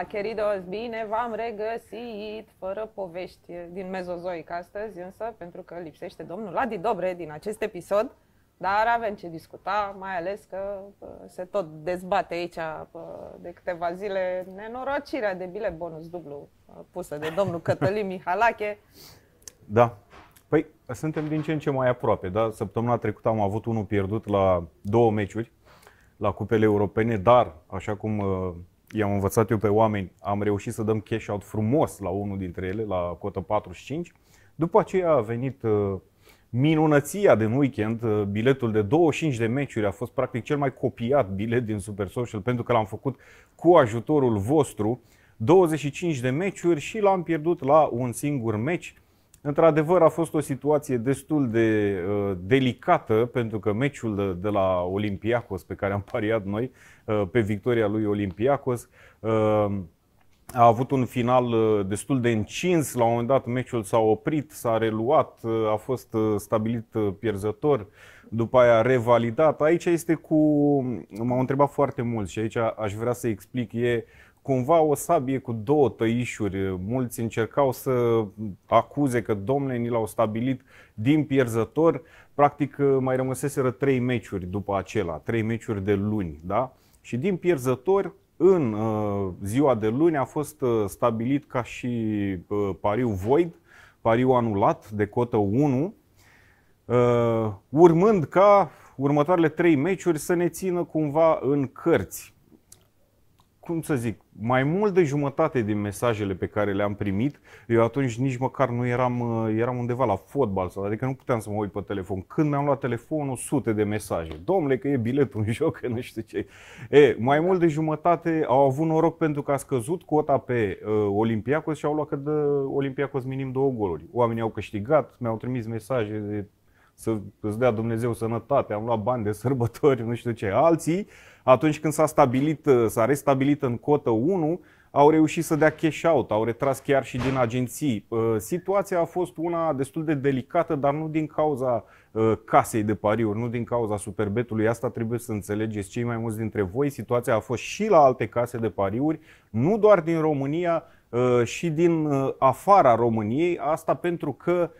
Hola, queridos! Bine v-am regăsit! Fără povești din mezozoic astăzi, însă, pentru că lipsește domnul Adi Dobre din acest episod, dar avem ce discuta, mai ales că se tot dezbate aici de câteva zile nenorocirea de bile bonus dublu pusă de domnul Cătălin Mihalache. Da. Păi, suntem din ce în ce mai aproape, da? Săptămâna trecută am avut unul pierdut la două meciuri la cupele europene, dar, așa cum uh, i-am învățat eu pe oameni, am reușit să dăm cash out frumos la unul dintre ele, la cotă 45. După aceea a venit uh, minunăția din weekend, uh, biletul de 25 de meciuri a fost practic cel mai copiat bilet din Super Social pentru că l-am făcut cu ajutorul vostru. 25 de meciuri și l-am pierdut la un singur meci Într-adevăr, a fost o situație destul de uh, delicată, pentru că meciul de, de la Olympiacos, pe care am pariat noi, uh, pe victoria lui Olympiacos, uh, a avut un final uh, destul de încins. La un moment dat, meciul s-a oprit, s-a reluat, uh, a fost uh, stabilit pierzător, după aia revalidat. Aici este cu. M-au întrebat foarte mult și aici aș vrea să explic. E uh, cumva o sabie cu două tăișuri. Mulți încercau să acuze că domne ni l-au stabilit din pierzător. Practic mai rămăseseră trei meciuri după acela, trei meciuri de luni. Da? Și din pierzător în uh, ziua de luni a fost uh, stabilit ca și uh, pariu void, pariu anulat de cotă 1, urmând ca următoarele trei meciuri să ne țină cumva în cărți cum să zic, mai mult de jumătate din mesajele pe care le-am primit, eu atunci nici măcar nu eram, uh, eram undeva la fotbal, sau, adică nu puteam să mă uit pe telefon. Când mi-am luat telefonul, sute de mesaje. Domnule, că e biletul în joc, că nu știu ce. E, mai mult de jumătate au avut noroc pentru că a scăzut cota pe uh, Olimpiacos și au luat că de Olimpiacos minim două goluri. Oamenii au câștigat, mi-au trimis mesaje de să îți dea Dumnezeu sănătate, am luat bani de sărbători, nu știu ce. Alții atunci când s-a stabilit, uh, s-a restabilit în cotă 1, au reușit să dea cash out, au retras chiar și din agenții. Uh, situația a fost una destul de delicată, dar nu din cauza uh, casei de pariuri, nu din cauza superbetului. Asta trebuie să înțelegeți cei mai mulți dintre voi. Situația a fost și la alte case de pariuri, nu doar din România, și din afara României. Asta pentru că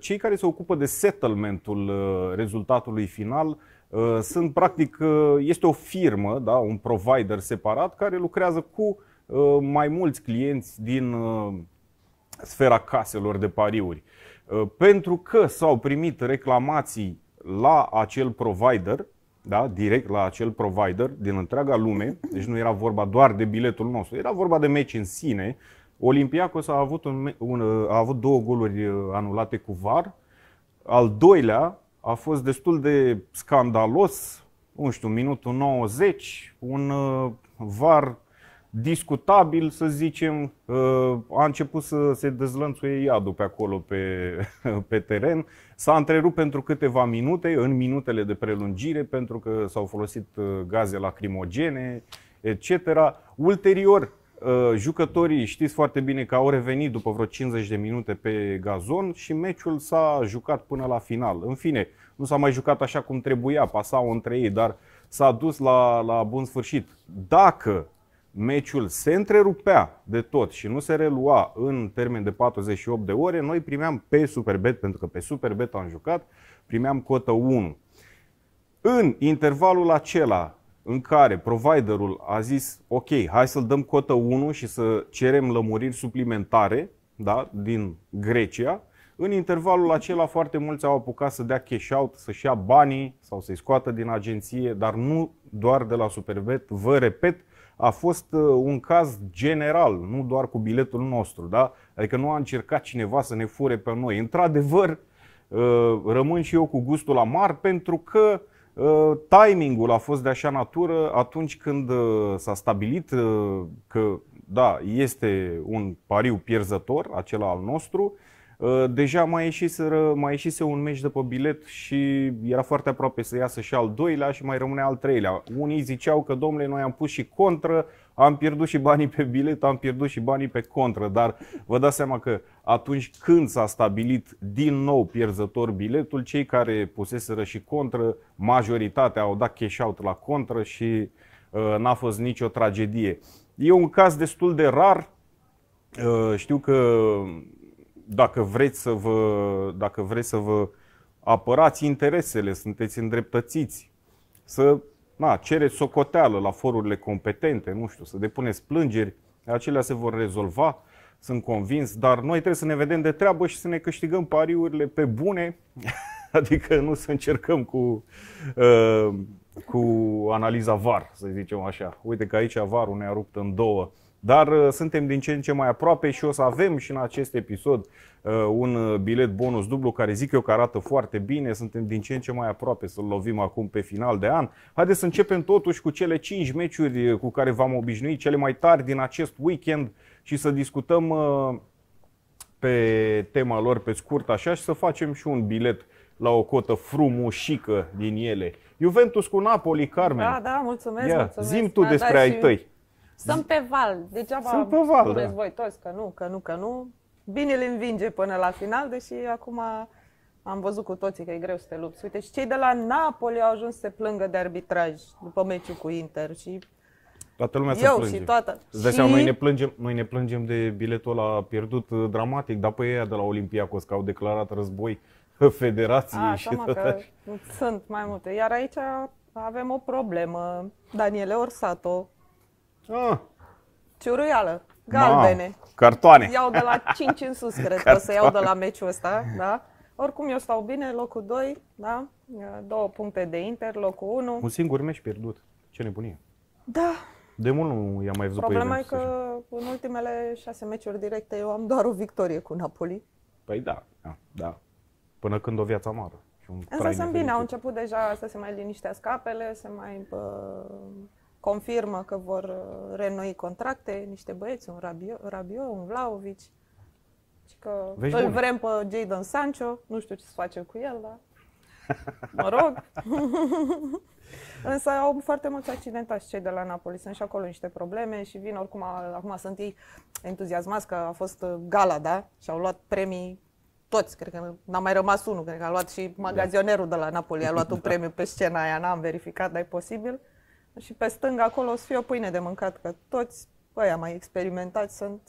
cei care se ocupă de settlementul rezultatului final Uh, sunt, practic, uh, este o firmă, da, un provider separat care lucrează cu uh, mai mulți clienți din sfera caselor de pariuri. Pentru că s-au primit reclamații la acel provider, da, direct la acel provider din întreaga lume, deci nu era vorba doar de biletul nostru, era vorba de meci în sine. Olimpiacos a avut, un, un, a avut două goluri anulate cu VAR, al doilea a fost destul de scandalos, nu știu, minutul 90, un uh, var discutabil, să zicem, uh, a început să se dezlănțuie iadul pe acolo, pe, pe teren. S-a întrerupt pentru câteva minute, în minutele de prelungire, pentru că s-au folosit uh, gaze lacrimogene, etc. Ulterior, Uh, jucătorii știți foarte bine că au revenit după vreo 50 de minute pe gazon și meciul s-a jucat până la final. În fine, nu s-a mai jucat așa cum trebuia, pasau între ei, dar s-a dus la, la bun sfârșit. Dacă meciul se întrerupea de tot și nu se relua în termen de 48 de ore, noi primeam pe Superbet, pentru că pe Superbet am jucat, primeam cotă 1. În intervalul acela, în care providerul a zis, ok, hai să-l dăm cotă 1 și să cerem lămuriri suplimentare da, din Grecia, în intervalul acela foarte mulți au apucat să dea cash out, să-și ia banii sau să-i scoată din agenție, dar nu doar de la Superbet, vă repet, a fost uh, un caz general, nu doar cu biletul nostru, da? Adică nu a încercat cineva să ne fure pe noi. Într-adevăr, uh, rămân și eu cu gustul amar pentru că Uh, timingul a fost de așa natură atunci când uh, s-a stabilit uh, că da, este un pariu pierzător, acela al nostru, Uh, deja mai ieșiseră, mai ieșise un meci de pe bilet și era foarte aproape să iasă și al doilea și mai rămâne al treilea. Unii ziceau că, domnule, noi am pus și contră, am pierdut și banii pe bilet, am pierdut și banii pe contră, dar vă dați seama că atunci când s-a stabilit din nou pierzător biletul, cei care puseseră și contră, majoritatea au dat cash out la contră și uh, n-a fost nicio tragedie. E un caz destul de rar, uh, știu că dacă vreți să vă, dacă vreți să vă apărați interesele, sunteți îndreptățiți, să na, cereți socoteală la forurile competente, nu știu, să depuneți plângeri, acelea se vor rezolva, sunt convins, dar noi trebuie să ne vedem de treabă și să ne câștigăm pariurile pe bune, adică nu să încercăm cu, uh, cu analiza VAR, să zicem așa. Uite că aici VAR-ul ne-a rupt în două. Dar uh, suntem din ce în ce mai aproape și o să avem și în acest episod uh, un uh, bilet bonus dublu care zic eu că arată foarte bine. Suntem din ce în ce mai aproape să-l lovim acum pe final de an. Haideți să începem totuși cu cele 5 meciuri cu care v-am obișnuit, cele mai tari din acest weekend și să discutăm pe tema lor pe scurt așa și să facem și un bilet la o cotă frumoșică din ele. Juventus cu Napoli, Carmen. Da, da, mulțumesc, Ia, mulțumesc. Zim tu da, despre da, ai și... Sunt pe val, degeaba Sunt pe val, spuneți da. voi toți că nu, că nu, că nu. Bine le învinge până la final, deși acum am văzut cu toții că e greu să te lupți. Uite, și cei de la Napoli au ajuns să se plângă de arbitraj după meciul cu Inter și Toată lumea Eu se plânge. și toată. și... seama, noi ne, plângem, noi ne plângem de biletul ăla pierdut uh, dramatic, dar pe ei de la Olimpiacos, că au declarat război federației și tot că sunt mai multe. Iar aici avem o problemă. Daniele Orsato Ah. Ciuruială, galbene. Ma, cartoane. Iau de la 5 în sus, cred cartoane. că o să iau de la meciul ăsta, da? Oricum eu stau bine, locul 2, da? Două puncte de Inter, locul 1. Un singur meci pierdut. Ce nebunie. Da. De mult nu i-am mai văzut Problema pe Problema e că așa. în ultimele șase meciuri directe eu am doar o victorie cu Napoli. Păi da, da. da. Până când o viață amară. Însă sunt bine, au început deja să se mai liniștească apele, să mai... Bă, confirmă că vor uh, renoi contracte, niște băieți, un Rabio, Rabio un Vlaovic, și că Vezi îl bun. vrem pe Jadon Sancho, nu știu ce să facem cu el, dar mă rog. Însă au foarte mulți accidentați cei de la Napoli, sunt și acolo niște probleme și vin oricum, acum sunt ei entuziasmați că a fost uh, gala, da? Și au luat premii toți, cred că n-a mai rămas unul, cred că a luat și da. magazionerul de la Napoli, a luat un premiu pe scena aia, n-am verificat, dar e posibil. Uh, și pe stânga acolo o să fie o pâine de mâncat, că toți ăia mai experimentați sunt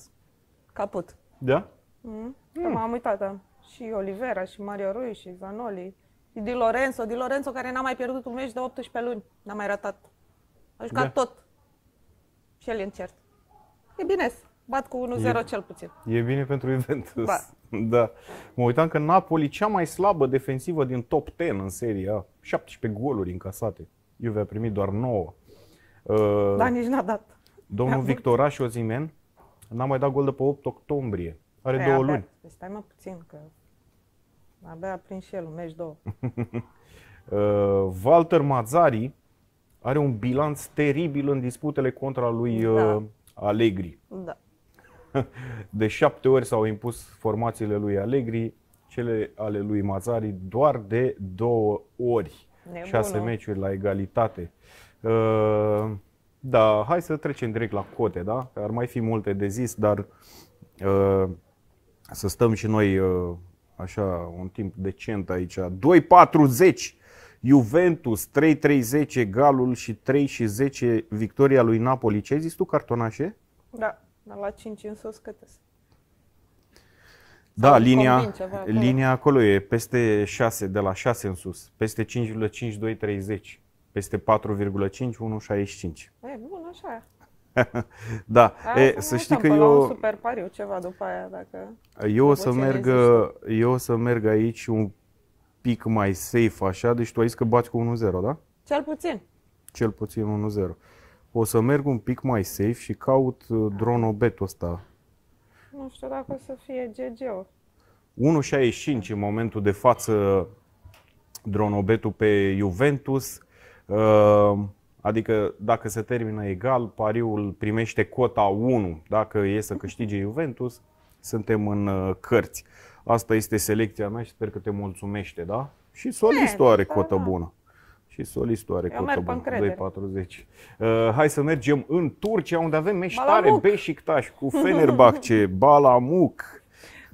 caput. Da? Mm? Mm. M-am uitat, da. Și Olivera, și Mario Rui, și Zanoli, și Di Lorenzo. Di Lorenzo care n-a mai pierdut un meci de 18 luni. N-a mai ratat. A jucat da. tot. Și el e încert. E bine, bat cu 1-0 cel puțin. E bine pentru Juventus. Ba. Da. da. Mă uitam că Napoli, cea mai slabă defensivă din top 10 în seria A, 17 goluri încasate. Iuve a primit doar 9. Da, uh, nici n-a dat. Domnul Victoraș Ozimen n-a mai dat gol de pe 8 octombrie. Are păi, două abia. luni. Păi stai mă puțin, că abia a prins și el un meci două. Uh, Walter Mazzari are un bilanț teribil în disputele contra lui da. Uh, Allegri. Da. De șapte ori s-au impus formațiile lui Allegri, cele ale lui Mazzari doar de două ori. Nebună. șase meciuri la egalitate. Uh, da, hai să trecem direct la cote, da? Ar mai fi multe de zis, dar uh, să stăm și noi uh, așa un timp decent aici. 2.40 Juventus, 3.30 egalul și 3 10 victoria lui Napoli. Ce ai zis tu, cartonașe? Da, la 5 în sus câte sunt. Da, linia, acolo. linia acolo e peste 6, de la 6 în sus, peste 5,5230, peste 4,5165. E bun, așa. da, aia e, să știi că păi eu... Un super pariu ceva după aia, dacă... Eu o să, merg, eu o să merg aici un pic mai safe așa, deci tu ai zis că bați cu 1-0, da? Cel puțin. Cel puțin 1-0. O să merg un pic mai safe și caut uh, dronobetul ăsta nu știu dacă o să fie gg 1.65 în momentul de față dronobetul pe Juventus. Uh, adică dacă se termină egal, pariul primește cota 1. Dacă e să câștige Juventus, suntem în uh, cărți. Asta este selecția mea și sper că te mulțumește, da? Și solistul are da, cotă da. bună. Și solistul are cotă 2,40. Uh, hai să mergem în Turcia, unde avem meștare, Beșiktaș cu Fenerbahce, Balamuc.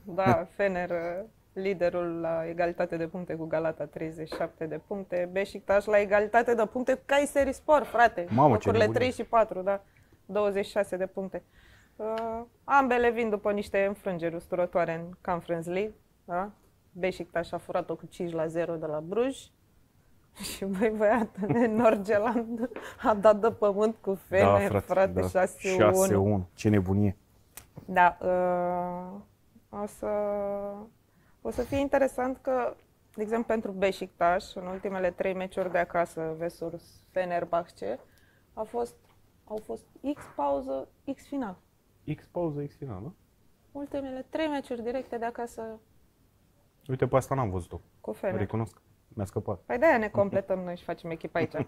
Da, Fener uh, liderul la egalitate de puncte cu Galata, 37 de puncte. Beșiktaș la egalitate de puncte cu Kayseri Sport, frate. Mamă, Locurile 3 și 4, da. 26 de puncte. Uh, ambele vin după niște înfrângeri usturătoare în Conference League. Da? Beșiktaș a furat-o cu 5 la 0 de la Bruj. Și băi, băiatul în Norgeland a dat de pământ cu da, fene, da, frate, frate da. 6-1. ce nebunie. Da, uh, o, să, o să fie interesant că, de exemplu, pentru Beșiktaș, în ultimele trei meciuri de acasă, Vesurs, Fenerbahce, a fost, au fost X pauză, X final. X pauză, X final, nu? Da? Ultimele trei meciuri directe de acasă. Uite, pe asta n-am văzut-o. Cu Fener. Recunosc. Mi-a scăpat. Păi de-aia ne completăm noi și facem echipa aici.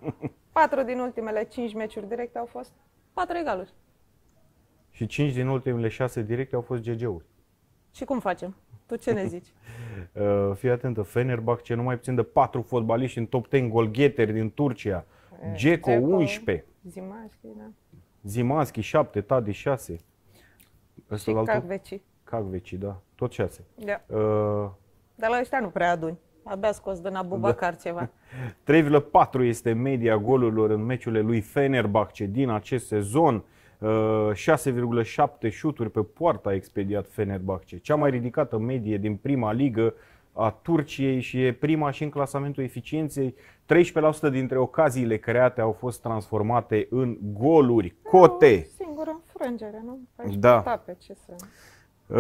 Patru din ultimele cinci meciuri directe au fost patru egaluri. Și cinci din ultimele șase directe au fost GG-uri. Și cum facem? Tu ce ne zici? uh, fii atentă, Fenerbahce numai puțin de patru fotbaliști în top 10 golgheteri din Turcia. Geco 11. Zimaschi, da. Zimaschi 7, Tadi 6. Asta și Cagveci. Cagveci, da. Tot 6. Da. Uh, Dar la ăștia nu prea aduni. Abia scos din Abubacar da. ceva. 3,4 este media golurilor în meciurile lui Fenerbahce din acest sezon. 6,7 uh, șuturi pe poartă a expediat Fenerbahce. Cea mai ridicată medie din prima ligă a Turciei și e prima și în clasamentul eficienței. 13% dintre ocaziile create au fost transformate în goluri, cote. singură înfrângere, nu? Păi, da. Tape, da, ce să... 3,80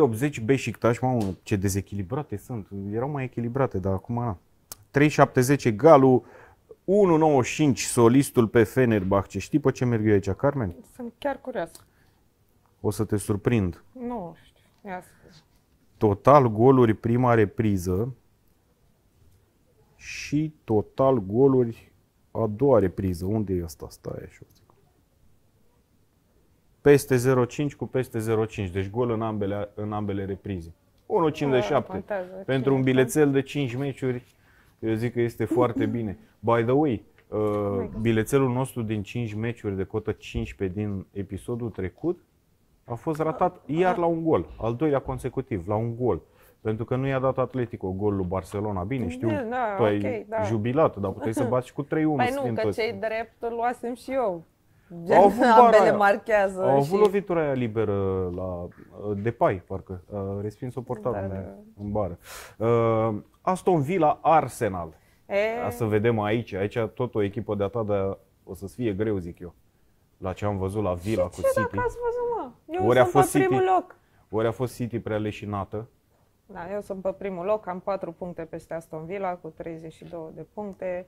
uh, Beșiktaș, mamă, ce dezechilibrate sunt. Erau mai echilibrate, dar acum na. 3,70 Galu, 1,95 solistul pe Fenerbahce. Știi pe ce merg eu aici, Carmen? Sunt chiar curioasă. O să te surprind. Nu știu. Ia să... Total goluri prima repriză și total goluri a doua repriză. Unde e asta? Stai așa peste 0,5 cu peste 0,5. Deci gol în ambele, în ambele reprize. 1,57. Pentru un bilețel de 5 meciuri, eu zic că este foarte bine. By the way, uh, bilețelul nostru din 5 meciuri de cotă 15 din episodul trecut a fost ratat ah. iar la un gol, al doilea consecutiv, la un gol. Pentru că nu i-a dat Atletico golul lui Barcelona. Bine, știu, da, tu ai okay, da. jubilat, dar puteai să bați și cu 3-1. Păi nu, că cei drept luasem și eu. Gen, au avut ambele marchează. Au avut și... lovitura aia liberă la uh, Depay, parcă. respins o portală da. în bară. Uh, Aston Villa Arsenal. E... A să vedem aici. Aici tot o echipă de-a ta, dar o să fie greu, zic eu. La ce am văzut la Villa și cu ce City. Dacă ați văzut, mă? Eu ori sunt a fost pe City, primul loc. Ori a fost City prea leșinată. Da, eu sunt pe primul loc, am 4 puncte peste Aston Villa cu 32 de puncte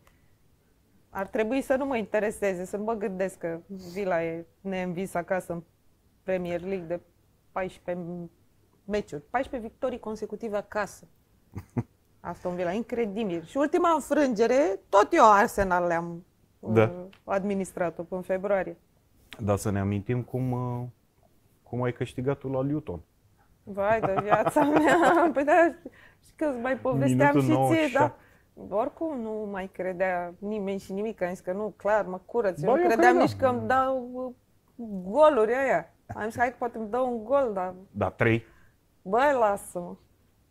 ar trebui să nu mă intereseze, să nu mă gândesc că Vila e neînvis acasă în Premier League de 14 meciuri, 14 victorii consecutive acasă. Aston Villa, incredibil. Și ultima înfrângere, tot eu Arsenal le-am uh, da. administrat-o în februarie. Dar să ne amintim cum, uh, cum ai câștigat la Luton. Vai de viața mea! Păi da, și că îți mai povesteam Minutul și ție, da? Oricum nu mai credea nimeni și nimic, am zis că nu, clar, mă curăț. eu nu credeam, credeam nici că îmi dau uh, goluri aia. Am zis, hai că poate îmi dau un gol, dar... Da, trei. Bă, lasă-mă.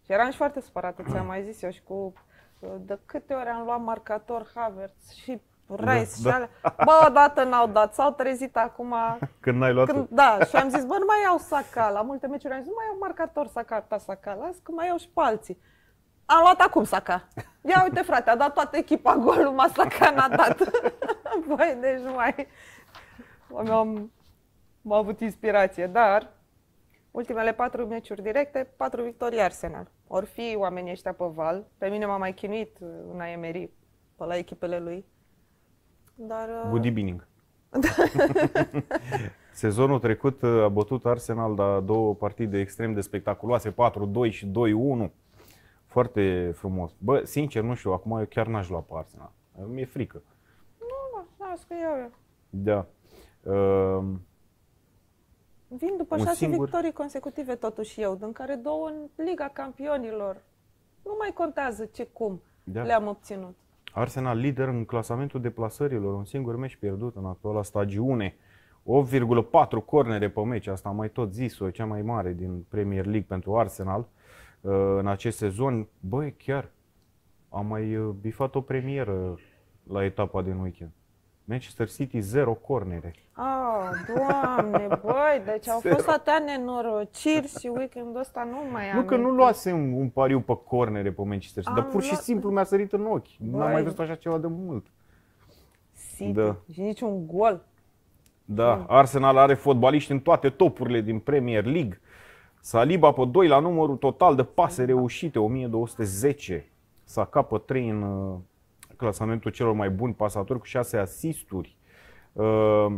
Și eram și foarte supărată, ți-am mai zis eu și cu... Uh, de câte ori am luat marcator Havertz și Rice da, și da. alea. Bă, odată n-au dat, s-au trezit acum. Când n-ai luat când, Da, și am zis, bă, nu mai iau saca. La multe meciuri am zis, nu mai iau marcator saca, ta saca, las că mai iau și pe alții. A luat acum Saka. Ia uite frate, a dat toată echipa golul, ma Saka n-a dat. Băi, deci mai... M-am, m-am avut inspirație, dar ultimele patru meciuri directe, patru victorii Arsenal. Or fi oamenii ăștia pe val. Pe mine m-a mai chinuit în Aemeri, pe la echipele lui. Dar... Uh, Good evening. Sezonul trecut uh, a bătut Arsenal la două partide extrem de spectaculoase, 4-2 și 2-1. Foarte frumos. Bă, sincer, nu știu, acum eu chiar n-aș lua pe Arsenal. Mi-e frică. Nu, nu, las că iau eu. Da. Uh, Vin după șase singur... victorii consecutive totuși eu, din care două în Liga Campionilor. Nu mai contează ce cum da. le-am obținut. Arsenal lider în clasamentul deplasărilor, un singur meci pierdut în actuala stagiune. 8,4 cornere pe meci, asta am mai tot zis-o, cea mai mare din Premier League pentru Arsenal. Uh, în acest sezon, băi, chiar am mai uh, bifat o premieră la etapa din weekend. Manchester City, zero cornere. Oh, doamne, băi, deci au zero. fost atâtea nenorociri și weekendul ăsta nu mai am. Nu că nu luasem un pariu pe cornere pe Manchester City, am dar pur și simplu mi-a sărit în ochi. Băi. N-am mai văzut așa ceva de mult. City da. și niciun gol. Da, Arsenal are fotbaliști în toate topurile din Premier League. Saliba pe 2 la numărul total de pase reușite, 1210. Saka pe 3 în uh, clasamentul celor mai buni pasatori cu 6 asisturi. Uh,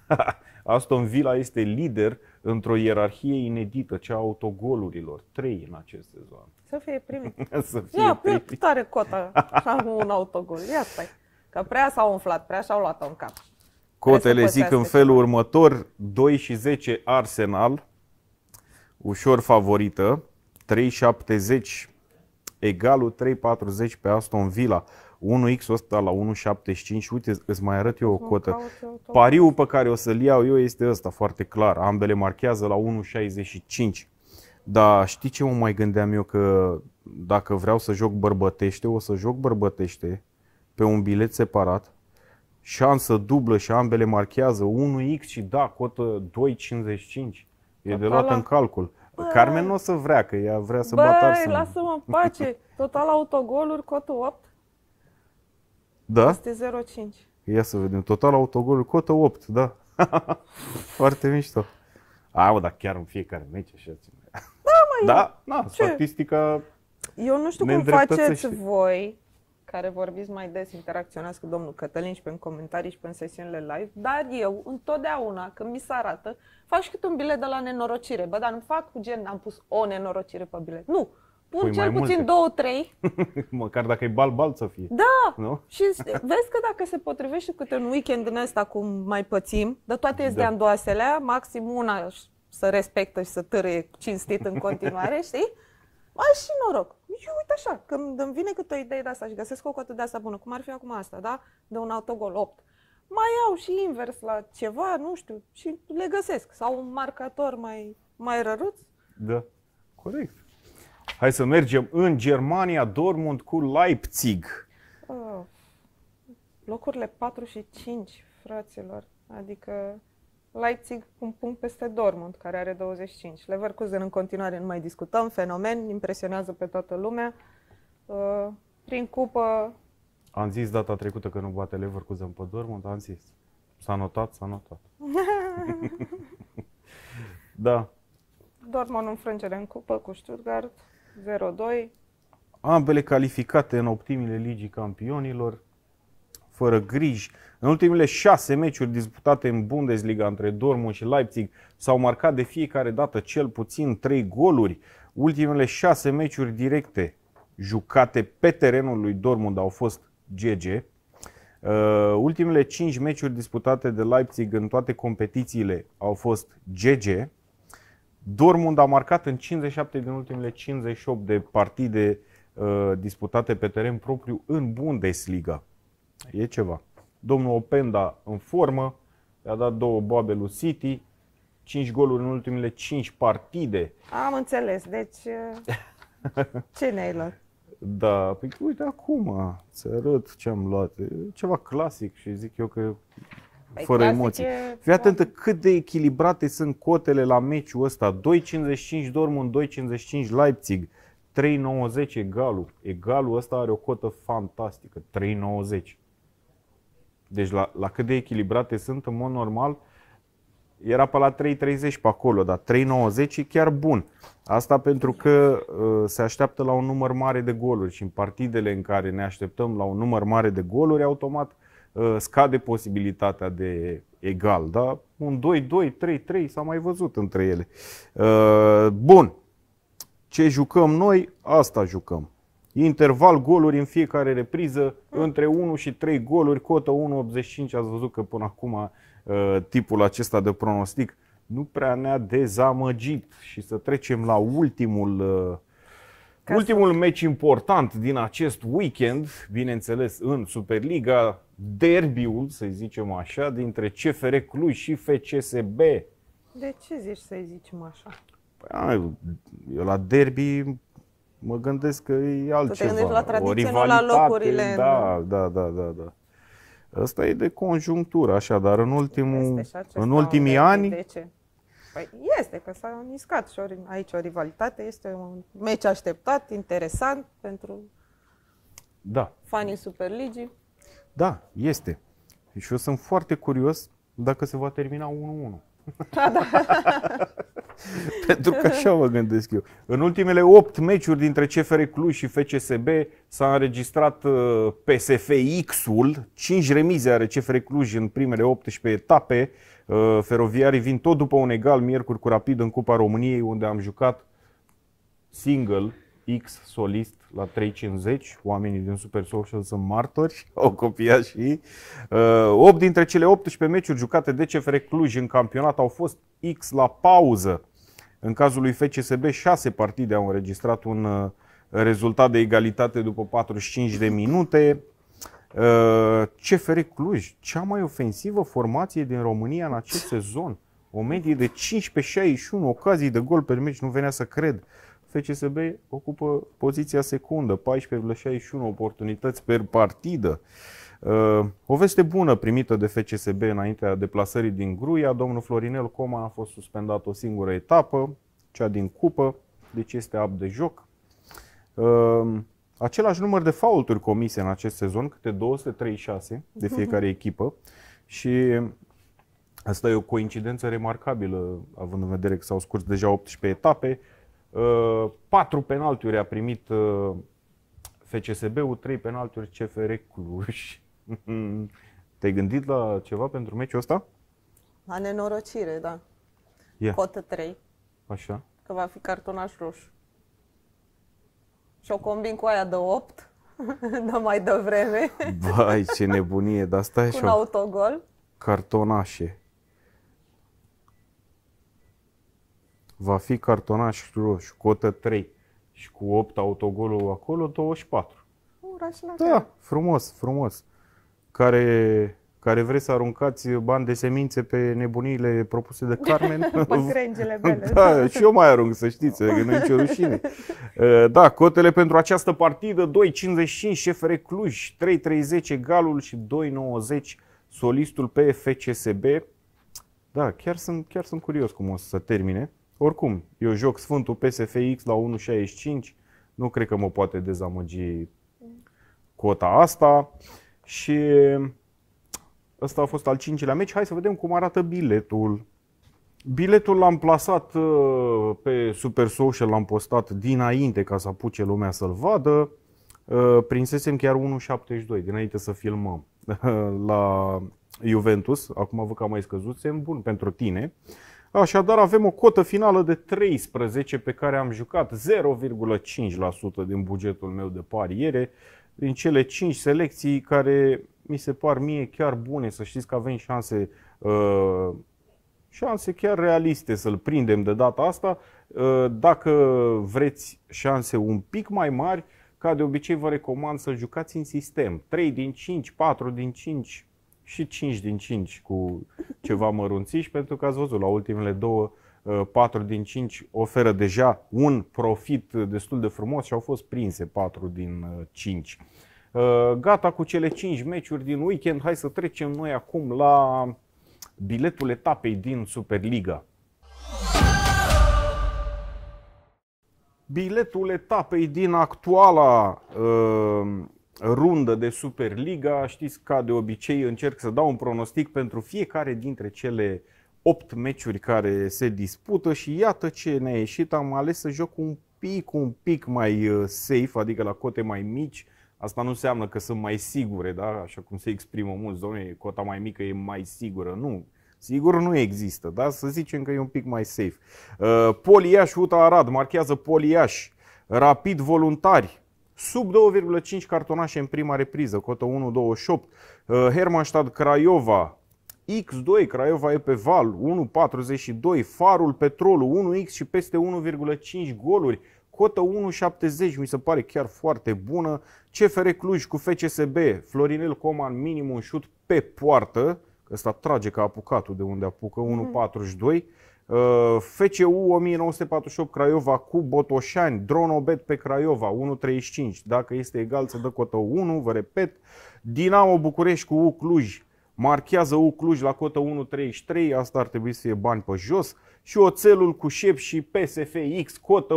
Aston Villa este lider într-o ierarhie inedită, cea a autogolurilor. Trei în acest sezon. Să fie primit. Să fie Ia, primit. tare cota am un autogol. Ia stai. Că prea s-au umflat, prea și-au luat în cap. Cotele zic în felul următor, 2 și 10 Arsenal, ușor favorită. 3,70 egalul 3,40 pe Aston Villa. 1x ăsta la 1,75. Uite, îți mai arăt eu o cotă. Pariul pe care o să-l iau eu este ăsta, foarte clar. Ambele marchează la 1,65. Dar știi ce mă mai gândeam eu? Că dacă vreau să joc bărbătește, o să joc bărbătește pe un bilet separat. Șansă dublă și ambele marchează 1x și da, cotă 2,55. E de luat la... în calcul. Bă, Carmen nu o să vrea, că ea vrea să bă, bată Arsenal. lasă-mă în pace. Total autogoluri, cotă 8. Da? Este 0-5. Ia să vedem. Total autogoluri, cotă 8, da. Foarte mișto. A, Au, dar chiar în fiecare meci așa ține. Da, mă, da? Eu... Na, statistica Eu nu știu cum faceți voi care vorbiți mai des, interacționați cu domnul Cătălin și pe în comentarii și pe în sesiunile live, dar eu întotdeauna când mi se arată, și câte un bilet de la nenorocire. Bă, dar nu fac cu gen, am pus o nenorocire pe bilet. Nu, pun Pui cel puțin multe. două, trei. Măcar dacă e bal, bal să fie. Da! Nu? Și vezi că dacă se potrivește câte un weekend din ăsta, cum mai pățim, de toate este da. de maxim una să respectă și să târâie cinstit în continuare, știi? ai și noroc. Eu uite așa, când îmi vine câte o idee de asta și găsesc o cotă de asta bună, cum ar fi acum asta, da? De un autogol 8. Mai iau și invers la ceva, nu știu, și le găsesc. Sau un marcator mai, mai răruț. Da, corect. Hai să mergem în Germania, Dortmund cu Leipzig. Uh, locurile 4 și 5, fraților. Adică Leipzig un punct peste Dortmund, care are 25. Leverkusen în continuare nu mai discutăm, fenomen, impresionează pe toată lumea. Uh, prin cupă... Am zis data trecută că nu bate Leverkusen pe Dortmund, am zis. S-a notat, s-a notat. da. Dortmund înfrângere în cupă cu Stuttgart, 0-2. Ambele calificate în optimile Ligii Campionilor fără griji. În ultimele șase meciuri disputate în Bundesliga între Dortmund și Leipzig s-au marcat de fiecare dată cel puțin trei goluri. Ultimele șase meciuri directe jucate pe terenul lui Dortmund au fost GG. Uh, ultimele 5 meciuri disputate de Leipzig în toate competițiile au fost GG. Dortmund a marcat în 57 din ultimele 58 de partide uh, disputate pe teren propriu în Bundesliga. E ceva. Domnul Openda în formă, i-a dat două boabe lui City, 5 goluri în ultimele 5 partide. Am înțeles, deci eh, ce ne-ai luat? Da, păi uite acum, să arăt ce am luat. E ceva clasic și zic eu că păi fără emoții. E... Fii atentă cât de echilibrate sunt cotele la meciul ăsta. 2.55 Dortmund, 2.55 Leipzig, 3.90 egalul. Egalul ăsta are o cotă fantastică, 3.90. Deci la, la cât de echilibrate sunt, în mod normal, era pe la 3,30 pe acolo, dar 3,90 e chiar bun. Asta pentru că uh, se așteaptă la un număr mare de goluri și în partidele în care ne așteptăm la un număr mare de goluri, automat uh, scade posibilitatea de egal. Da? Un 2-2, 3-3 s-a mai văzut între ele. Uh, bun. Ce jucăm noi, asta jucăm interval goluri în fiecare repriză, mm. între 1 și 3 goluri, cotă 1.85, ați văzut că până acum uh, tipul acesta de pronostic nu prea ne-a dezamăgit și să trecem la ultimul uh, Ca ultimul să... meci important din acest weekend, bineînțeles în Superliga, derbiul, să zicem așa, dintre CFR Cluj și FCSB. De ce zici să zicem așa? Păi, la derby Mă gândesc că e altceva. Tu te la tradiție, nu la locurile. Da, da, da, da, da. Asta e de conjunctură, așa, dar în, ultimul, în ultimii ani... De ce? Păi este, că s-a niscat și ori, aici o rivalitate, este un meci așteptat, interesant pentru da. fanii Superligii. Da, este. Și eu sunt foarte curios dacă se va termina 1-1. Da, da. Pentru că așa mă gândesc eu. În ultimele 8 meciuri dintre CFR Cluj și FCSB s-a înregistrat uh, PSFX-ul, 5 remize are CFR Cluj în primele 18 etape. Uh, Feroviarii vin tot după un egal miercuri cu Rapid în Cupa României, unde am jucat single X solist la 3.50, oamenii din Super Social sunt martori, au copiat și uh, 8 dintre cele 18 meciuri jucate de CFR Cluj în campionat au fost X la pauză. În cazul lui FCSB, 6 partide au înregistrat un uh, rezultat de egalitate după 45 de minute. Uh, CFR Cluj, cea mai ofensivă formație din România în acest sezon. O medie de 15-61 ocazii de gol pe meci, nu venea să cred. FCSB ocupă poziția secundă, 14,61 oportunități per partidă. Uh, o veste bună primită de FCSB înaintea deplasării din Gruia, domnul Florinel Coman a fost suspendat o singură etapă, cea din cupă, deci este ab de joc. Uh, același număr de faulturi comise în acest sezon, câte 236 de mhm. fiecare echipă și asta e o coincidență remarcabilă, având în vedere că s-au scurs deja 18 etape, Uh, patru penaltiuri a primit uh, FCSB-ul, trei penaltiuri CFR Cluj. Te-ai gândit la ceva pentru meciul ăsta? La nenorocire, da. Yeah. Cotă 3. Așa. Că va fi cartonaș roșu. Și o combin cu aia de 8, dar mai devreme. Vai, ce nebunie, dar stai așa. Un autogol. Cartonașe. va fi cartonaș roșu, cotă 3 și cu 8 autogolul acolo, 24. uraș Da, frumos, frumos. Care, care vreți să aruncați bani de semințe pe nebuniile propuse de Carmen. Pătrângele mele. Da, și eu mai arunc, să știți, că adică nu e nicio rușine. Uh, da, cotele pentru această partidă, 2.55 șefere Cluj, 3.30 galul și 2.90 solistul pe FCSB. Da, chiar sunt, chiar sunt curios cum o să termine. Oricum, eu joc Sfântul PSFX la 1.65, nu cred că mă poate dezamăgi cota asta și ăsta a fost al cincilea meci. Hai să vedem cum arată biletul. Biletul l-am plasat uh, pe Super Social, l-am postat dinainte ca să apuce lumea să-l vadă. Uh, prinsesem chiar 1.72 dinainte să filmăm la Juventus. Acum văd că am mai scăzut, sem bun pentru tine. Așadar avem o cotă finală de 13 pe care am jucat 0,5% din bugetul meu de pariere din cele 5 selecții care mi se par mie chiar bune, să știți că avem șanse, uh, șanse chiar realiste să-l prindem de data asta. Uh, dacă vreți șanse un pic mai mari, ca de obicei vă recomand să jucați în sistem. 3 din 5, 4 din 5, și 5 din 5 cu ceva mărunțiși, pentru că ați văzut la ultimele două 4 uh, din 5 oferă deja un profit destul de frumos și au fost prinse 4 din 5. Uh, uh, gata cu cele 5 meciuri din weekend, hai să trecem noi acum la biletul etapei din Superliga. Biletul etapei din actuala uh, rundă de Superliga, știți, ca de obicei încerc să dau un pronostic pentru fiecare dintre cele 8 meciuri care se dispută și iată ce ne-a ieșit. Am ales să joc un pic, un pic mai uh, safe, adică la cote mai mici. Asta nu înseamnă că sunt mai sigure, da? așa cum se exprimă mulți, domnule, cota mai mică e mai sigură. Nu, Sigur nu există, dar să zicem că e un pic mai safe. Uh, Poliaș Uta Arad marchează Poliaș. Rapid Voluntari sub 2,5 cartonașe în prima repriză, cotă 1,28. Uh, Hermannstadt Craiova, X2, Craiova e pe val, 1,42. Farul Petrolul, 1X și peste 1,5 goluri. Cotă 1,70 mi se pare chiar foarte bună. CFR Cluj cu FCSB, Florinel Coman minim un șut pe poartă. Ăsta trage ca apucatul de unde apucă, 1,42. Mhm. Uh, FCU 1948 Craiova cu Botoșani, Dronobet pe Craiova 1.35, dacă este egal să dă cotă 1, vă repet. Dinamo București cu U Cluj, marchează U Cluj la cotă 1.33, asta ar trebui să fie bani pe jos. Și Oțelul cu Șep și PSFX, cotă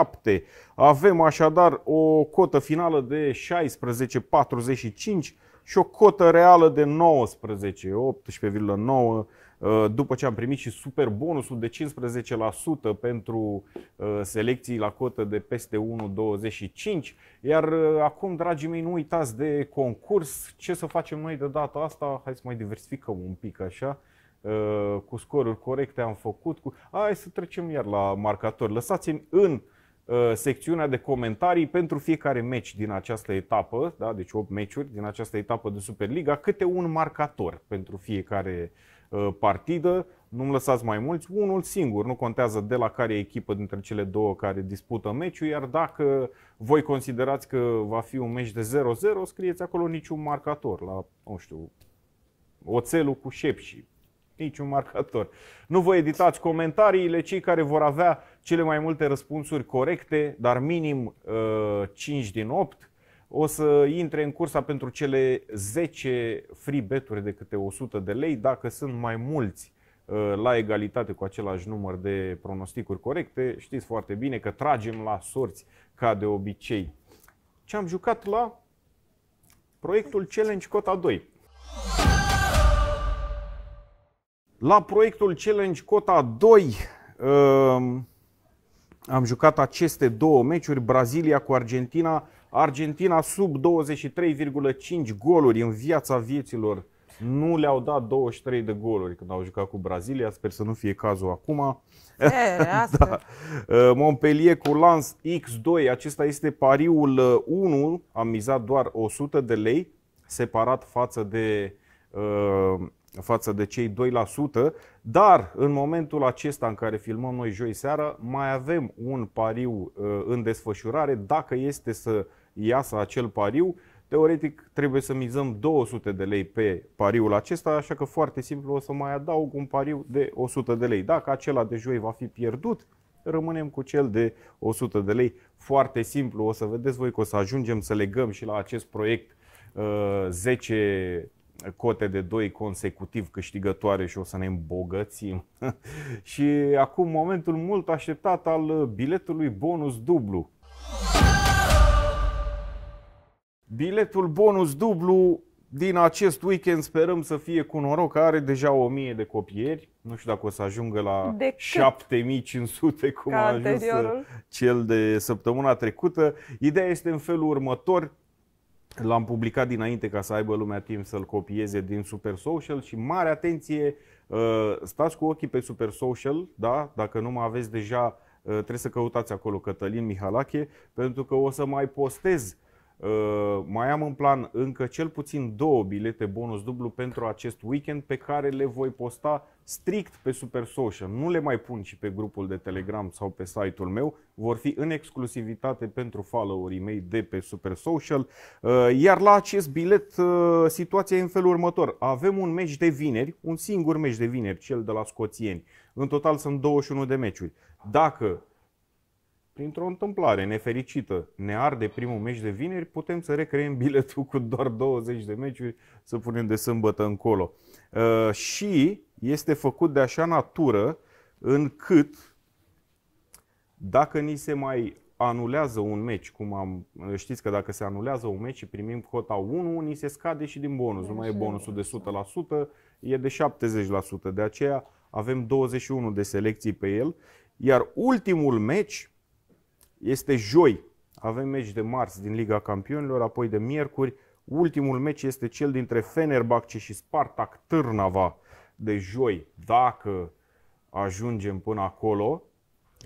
1.57. Avem așadar o cotă finală de 16.45 și o cotă reală de 19, 18,9 uh, după ce am primit și super bonusul de 15% pentru uh, selecții la cotă de peste 1,25. Iar uh, acum, dragii mei, nu uitați de concurs. Ce să facem noi de data asta? Hai să mai diversificăm un pic așa cu scoruri corecte am făcut. Cu... Hai să trecem iar la marcator. Lăsați-mi în Uh, secțiunea de comentarii pentru fiecare meci din această etapă, da, deci 8 meciuri din această etapă de Superliga, câte un marcator pentru fiecare uh, partidă. Nu-mi lăsați mai mulți, unul singur, nu contează de la care echipă dintre cele două care dispută meciul, iar dacă voi considerați că va fi un meci de 0-0, scrieți acolo niciun marcator, la, nu știu, oțelul cu șepșii, niciun marcator. Nu vă editați comentariile, cei care vor avea cele mai multe răspunsuri corecte, dar minim uh, 5 din 8, o să intre în cursa pentru cele 10 free beturi de câte 100 de lei, dacă sunt mai mulți uh, la egalitate cu același număr de pronosticuri corecte, știți foarte bine că tragem la sorți ca de obicei. Ce am jucat la proiectul Challenge Cota 2. La proiectul Challenge Cota 2 ehm, am jucat aceste două meciuri, Brazilia cu Argentina. Argentina sub 23,5 goluri în viața vieților. Nu le-au dat 23 de goluri când au jucat cu Brazilia, sper să nu fie cazul acum. E, da. Montpellier cu lans X2, acesta este pariul 1, am mizat doar 100 de lei, separat față de uh, față de cei 2%, dar în momentul acesta în care filmăm noi joi seara, mai avem un pariu uh, în desfășurare. Dacă este să iasă acel pariu, teoretic trebuie să mizăm 200 de lei pe pariul acesta, așa că foarte simplu o să mai adaug un pariu de 100 de lei. Dacă acela de joi va fi pierdut, rămânem cu cel de 100 de lei. Foarte simplu, o să vedeți voi că o să ajungem să legăm și la acest proiect 10 uh, cote de 2 consecutiv câștigătoare și o să ne îmbogățim. și acum momentul mult așteptat al biletului bonus dublu. Biletul bonus dublu din acest weekend sperăm să fie cu noroc. Are deja 1000 de copieri. Nu știu dacă o să ajungă la de 7500 cum a ajuns cel de săptămâna trecută. Ideea este în felul următor L-am publicat dinainte ca să aibă lumea timp să-l copieze din Super Social și mare atenție, uh, stați cu ochii pe Super Social, da? dacă nu mă aveți deja, uh, trebuie să căutați acolo Cătălin Mihalache, pentru că o să mai postez Uh, mai am în plan încă cel puțin două bilete bonus dublu pentru acest weekend pe care le voi posta strict pe Super Social. Nu le mai pun și pe grupul de Telegram sau pe site-ul meu. Vor fi în exclusivitate pentru followerii mei de pe Super Social. Uh, iar la acest bilet uh, situația e în felul următor. Avem un meci de vineri, un singur meci de vineri, cel de la scoțieni. În total sunt 21 de meciuri. Dacă printr-o întâmplare nefericită, ne arde primul meci de vineri, putem să recreăm biletul cu doar 20 de meciuri, să punem de sâmbătă încolo. Uh, și este făcut de așa natură încât dacă ni se mai anulează un meci, cum am, știți că dacă se anulează un meci și primim cota 1, ni se scade și din bonus. Da, nu mai e bonusul de 100%, e de 70%. Da. De aceea avem 21 de selecții pe el. Iar ultimul meci este joi. Avem meci de marți din Liga Campionilor, apoi de miercuri. Ultimul meci este cel dintre Fenerbahce și Spartak Târnava de joi. Dacă ajungem până acolo,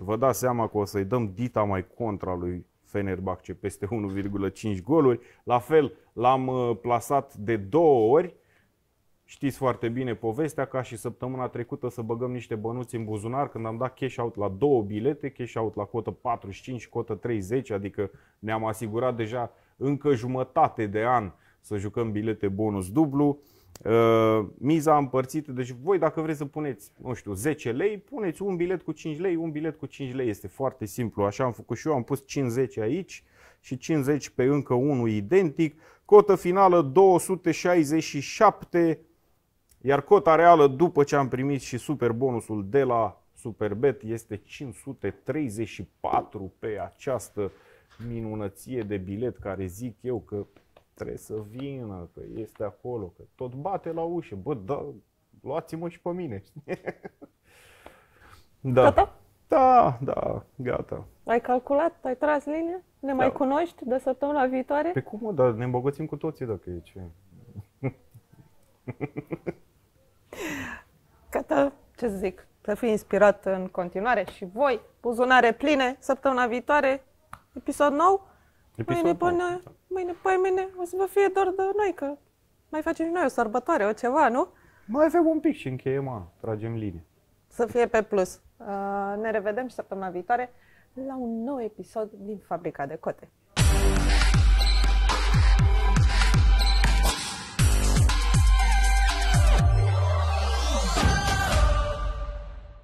vă dați seama că o să-i dăm dita mai contra lui Fenerbahce peste 1,5 goluri. La fel, l-am uh, plasat de două ori Știți foarte bine povestea ca și săptămâna trecută să băgăm niște bănuți în buzunar când am dat cash out la două bilete, cash out la cotă 45 și cotă 30, adică ne-am asigurat deja încă jumătate de an să jucăm bilete bonus dublu. Uh, miza împărțită, deci voi dacă vreți să puneți, nu știu, 10 lei, puneți un bilet cu 5 lei, un bilet cu 5 lei, este foarte simplu, așa am făcut și eu, am pus 50 aici și 50 pe încă unul identic, cotă finală 267 iar cota reală, după ce am primit și super bonusul de la Superbet, este 534 pe această minunăție de bilet care zic eu că trebuie să vină, că este acolo, că tot bate la ușă. Bă, da, luați-mă și pe mine. da. Gata? Da, da, gata. Ai calculat? Ai tras linie? Ne da. mai cunoști de săptămâna viitoare? Pe cum, dar ne îmbogățim cu toții dacă e ce. Cata, ce să zic, să fii inspirat în continuare și voi, buzunare pline, săptămâna viitoare, episod nou. Episod mâine, nou. Până, exact. mâine, păi mâine, o să vă fie doar de noi, că mai facem și noi o sărbătoare, o ceva, nu? Mai avem un pic și încheiem, mă, tragem linie. Să fie pe plus. Uh, ne revedem și săptămâna viitoare la un nou episod din Fabrica de Cote.